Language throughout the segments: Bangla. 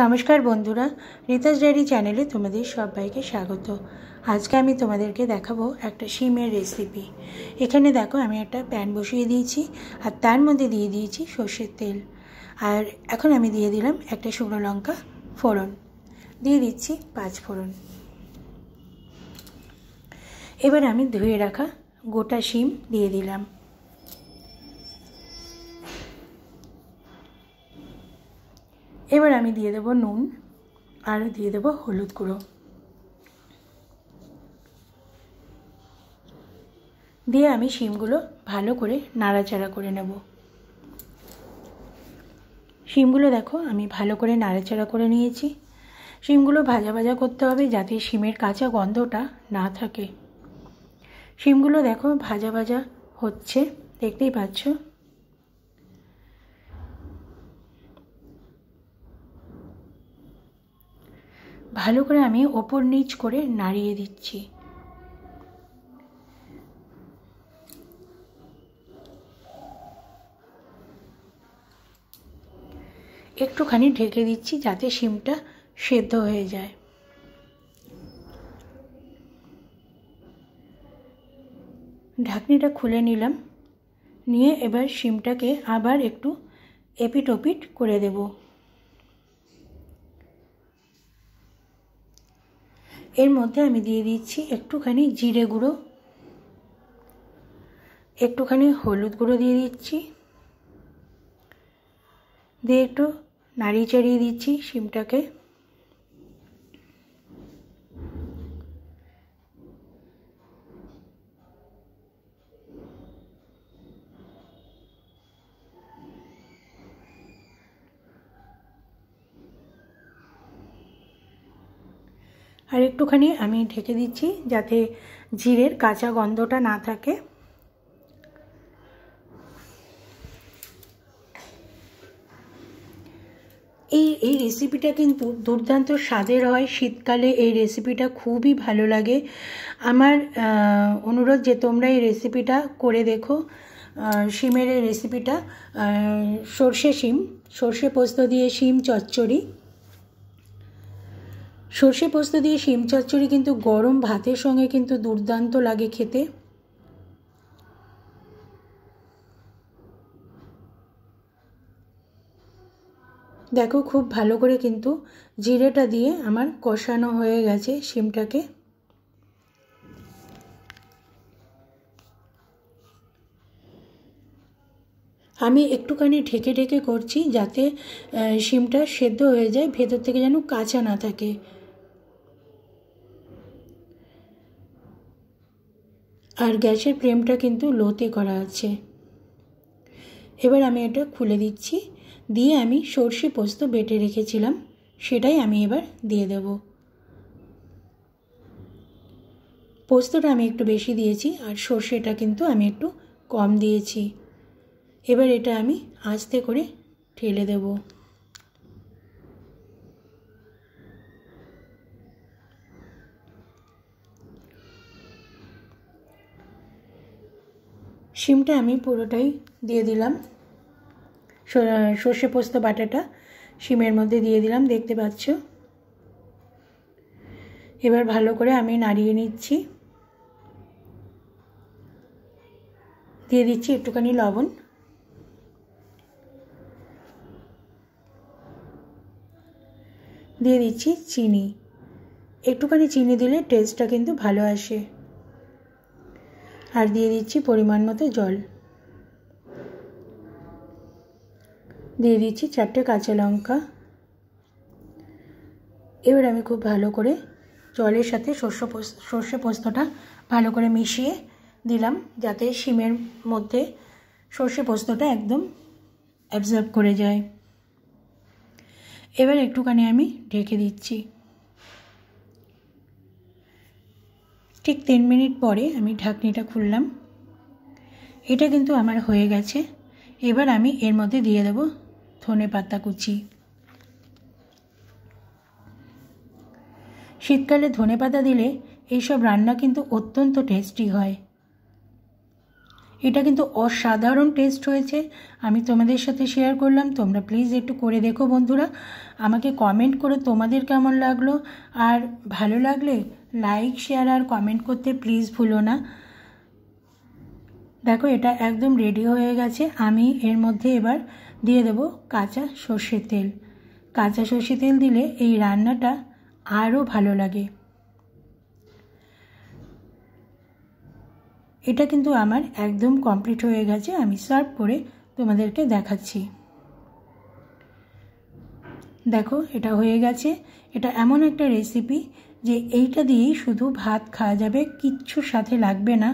নমস্কার বন্ধুরা রীতাস ডায়েরি চ্যানেলে তোমাদের সবাইকে স্বাগত আজকে আমি তোমাদেরকে দেখাবো একটা সিমের রেসিপি এখানে দেখো আমি একটা প্যান বসিয়ে দিয়েছি আর তার মধ্যে দিয়ে দিয়েছি সর্ষের তেল আর এখন আমি দিয়ে দিলাম একটা শুকনো লঙ্কা ফোড়ন দিয়ে দিচ্ছি পাঁচ ফোড়ন এবার আমি ধুয়ে রাখা গোটা শিম দিয়ে দিলাম এবার আমি দিয়ে দেব নুন আর দিয়ে দেব হলুদ গুঁড়ো দিয়ে আমি শিমগুলো ভালো করে নাড়াচাড়া করে নেব শিমগুলো দেখো আমি ভালো করে নাড়াচাড়া করে নিয়েছি শিমগুলো ভাজা ভাজা করতে হবে যাতে শিমের কাঁচা গন্ধটা না থাকে শিমগুলো দেখো ভাজা ভাজা হচ্ছে দেখতেই পাচ্ছ ভালো করে আমি ওপর নিচ করে নাড়িয়ে দিচ্ছি একটুখানি ঢেকে দিচ্ছি যাতে শিমটা সেদ্ধ হয়ে যায় ঢাকনিটা খুলে নিলাম নিয়ে এবার শিমটাকে আবার একটু এপিট ওপিট করে দেবো এর মধ্যে আমি দিয়ে দিচ্ছি একটুখানি জিরে গুঁড়ো একটুখানি হলুদ গুঁড়ো দিয়ে দিচ্ছি দিয়ে একটু নাড়িয়ে চাড়িয়ে দিচ্ছি শিমটাকে আর একটুখানি আমি ঢেকে দিচ্ছি যাতে জিরের কাঁচা গন্ধটা না থাকে এই এই রেসিপিটা কিন্তু দুর্দান্ত স্বাদের হয় শীতকালে এই রেসিপিটা খুবই ভালো লাগে আমার অনুরোধ যে তোমরা এই রেসিপিটা করে দেখো শিমের এই রেসিপিটা সর্ষে শিম সর্ষে পোস্ত দিয়ে শিম চচ্চড়ি সর্ষে পোস্ত দিয়ে শিম চচ্চড়ি কিন্তু গরম ভাতের সঙ্গে কিন্তু দুর্দান্ত লাগে খেতে দেখো খুব ভালো করে কিন্তু জিরেটা দিয়ে আমার কষানো হয়ে গেছে শিমটাকে আমি একটুখানি ঢেকে ঢেকে করছি যাতে শিমটা সেদ্ধ হয়ে যায় ভেতর থেকে যেন কাঁচা না থাকে আর গ্যাসের ফ্লেমটা কিন্তু লোতে করা আছে এবার আমি এটা খুলে দিচ্ছি দিয়ে আমি সর্ষে পোস্ত বেটে রেখেছিলাম সেটাই আমি এবার দিয়ে দেব পোস্তটা আমি একটু বেশি দিয়েছি আর সর্ষেটা কিন্তু আমি একটু কম দিয়েছি এবার এটা আমি আস্তে করে ঠেলে দেবো শিমটা আমি পুরোটাই দিয়ে দিলাম সর্ষে পোস্ত বাটাটা শিমের মধ্যে দিয়ে দিলাম দেখতে পাচ্ছ এবার ভালো করে আমি নাড়িয়ে নিচ্ছি দিয়ে দিচ্ছি একটুখানি লবণ দিয়ে দিচ্ছি চিনি একটুখানি চিনি দিলে টেস্টটা কিন্তু ভালো আসে আর দিয়ে দিচ্ছি পরিমাণ মতো জল দিয়ে দিচ্ছি চারটে কাঁচা লঙ্কা এবার আমি খুব ভালো করে জলের সাথে শস্য সর্ষে পোস্তটা ভালো করে মিশিয়ে দিলাম যাতে শিমের মধ্যে সর্ষে পোস্তটা একদম অ্যাবজর্ব করে যায় এবার একটুখানি আমি ঢেকে দিচ্ছি ঠিক তিন মিনিট পরে আমি ঢাকনিটা খুললাম এটা কিন্তু আমার হয়ে গেছে এবার আমি এর মধ্যে দিয়ে দেব ধনে পাতা কুচি শীতকালে ধনে পাতা দিলে এইসব রান্না কিন্তু অত্যন্ত টেস্টি হয় এটা কিন্তু অসাধারণ টেস্ট হয়েছে আমি তোমাদের সাথে শেয়ার করলাম তোমরা প্লিজ একটু করে দেখো বন্ধুরা আমাকে কমেন্ট করে তোমাদের কেমন লাগলো আর ভালো লাগলে লাইক শেয়ার আর কমেন্ট করতে প্লিজ ভুলো না দেখো এটা একদম রেডি হয়ে গেছে আমি এর মধ্যে এবার দিয়ে দেব কাঁচা সর্ষে তেল কাঁচা সর্ষে তেল দিলে এই রান্নাটা আরও ভালো লাগে এটা কিন্তু আমার একদম কমপ্লিট হয়ে গেছে আমি সার্ভ করে তোমাদেরকে দেখাচ্ছি দেখো এটা হয়ে গেছে এটা এমন একটা রেসিপি যে এইটা দিয়েই শুধু ভাত খাওয়া যাবে কিচ্ছু সাথে লাগবে না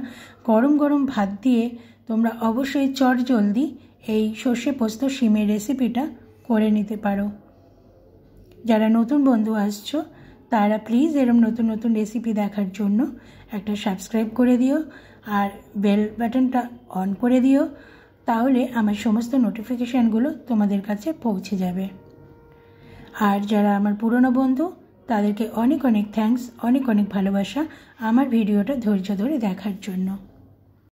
গরম গরম ভাত দিয়ে তোমরা অবশ্যই চট জলদি এই সর্ষে পোস্ত সিমের রেসিপিটা করে নিতে পারো যারা নতুন বন্ধু আসছো তারা প্লিজ এরম নতুন নতুন রেসিপি দেখার জন্য একটা সাবস্ক্রাইব করে দিও আর বেল বাটনটা অন করে দিও তাহলে আমার সমস্ত নোটিফিকেশানগুলো তোমাদের কাছে পৌঁছে যাবে আর যারা আমার পুরনো বন্ধু তাদেরকে অনেক অনেক থ্যাংকস অনেক অনেক ভালোবাসা আমার ভিডিওটা ধৈর্য ধরে দেখার জন্য